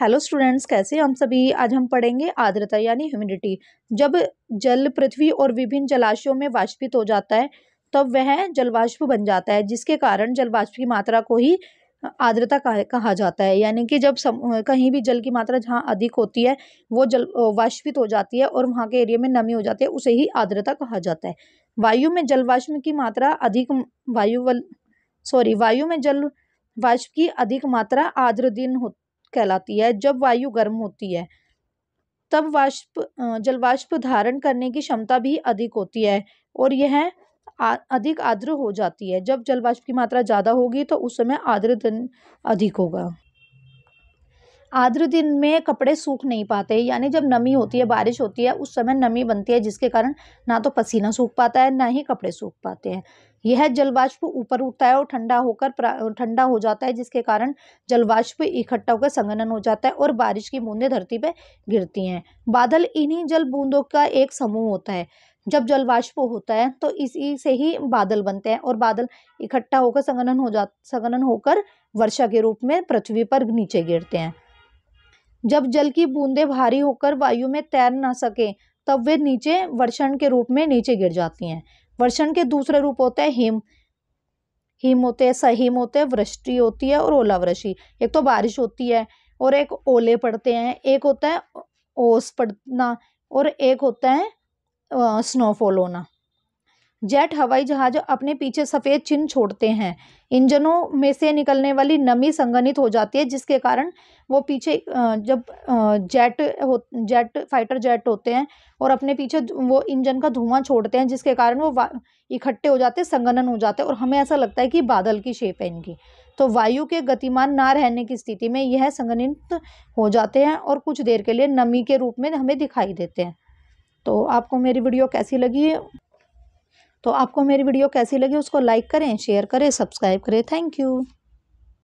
hello students कैसे हम सभी आज हम पढ़ेंगे आर्द्रता यानी ह्यूमिडिटी जब जल पृथ्वी और विभिन्न जलाशयों में वाष्पित हो जाता है तब वह जलवाष्प बन जाता है जिसके कारण जलवाष्प की मात्रा को ही आर्द्रता कहा जाता है यानी कि जब सम, कहीं भी जल की मात्रा जहाँ अधिक होती है वो जल वाष्पित हो जाती है और वहाँ के एरिया में नमी हो जाती है उसे ही आर्द्रता कहा जाता है वायु में जलवाष्प की मात्रा अधिक वायु सॉरी वायु में जल वाष्प की अधिक मात्रा आर्द्र दिन होती कहलाती है जब वायु गर्म होती है तब वाष्प जलवाष्प धारण करने की क्षमता भी अधिक होती है और यह अधिक आर्द्र हो जाती है जब जलवाष्प की मात्रा ज़्यादा होगी तो उस समय आर्द्र अधिक होगा आर्द्र दिन में कपड़े सूख नहीं पाते यानी जब नमी होती है बारिश होती है उस समय नमी बनती है जिसके कारण ना तो पसीना सूख पाता है ना ही कपड़े सूख पाते हैं यह जलवाष्प ऊपर उठता है और ठंडा होकर ठंडा हो जाता है जिसके कारण जलवाष्प इकट्ठा होकर संगनन हो जाता है और बारिश की बूंदें धरती पर गिरती हैं बादल इन्हीं जल बूंदों का एक समूह होता है जब जलवाष्प होता है तो इसी से ही बादल बनते हैं और बादल इकट्ठा होकर संगनन हो जा संगनन होकर वर्षा के रूप में पृथ्वी पर नीचे गिरते हैं जब जल की बूंदें भारी होकर वायु में तैर ना सकें तब वे नीचे वर्षण के रूप में नीचे गिर जाती हैं वर्षण के दूसरे रूप होते हैं हिम हिम होते हैं सहीम होते हैं वृष्टि होती है और ओलावृष्टि एक तो बारिश होती है और एक ओले पड़ते हैं एक होता है ओस पड़ना और एक होता है स्नोफॉल होना जेट हवाई जहाज अपने पीछे सफ़ेद चिन्ह छोड़ते हैं इंजनों में से निकलने वाली नमी संगणित हो जाती है जिसके कारण वो पीछे जब जेट हो जेट फाइटर जेट होते हैं और अपने पीछे वो इंजन का धुआं छोड़ते हैं जिसके कारण वो इकट्ठे हो जाते हैं संगनन हो जाते हैं और हमें ऐसा लगता है कि बादल की शेप है इनकी तो वायु के गतिमान ना रहने की स्थिति में यह संगनित हो जाते हैं और कुछ देर के लिए नमी के रूप में हमें दिखाई देते हैं तो आपको मेरी वीडियो कैसी लगी है तो आपको मेरी वीडियो कैसी लगी उसको लाइक करें शेयर करें सब्सक्राइब करें थैंक यू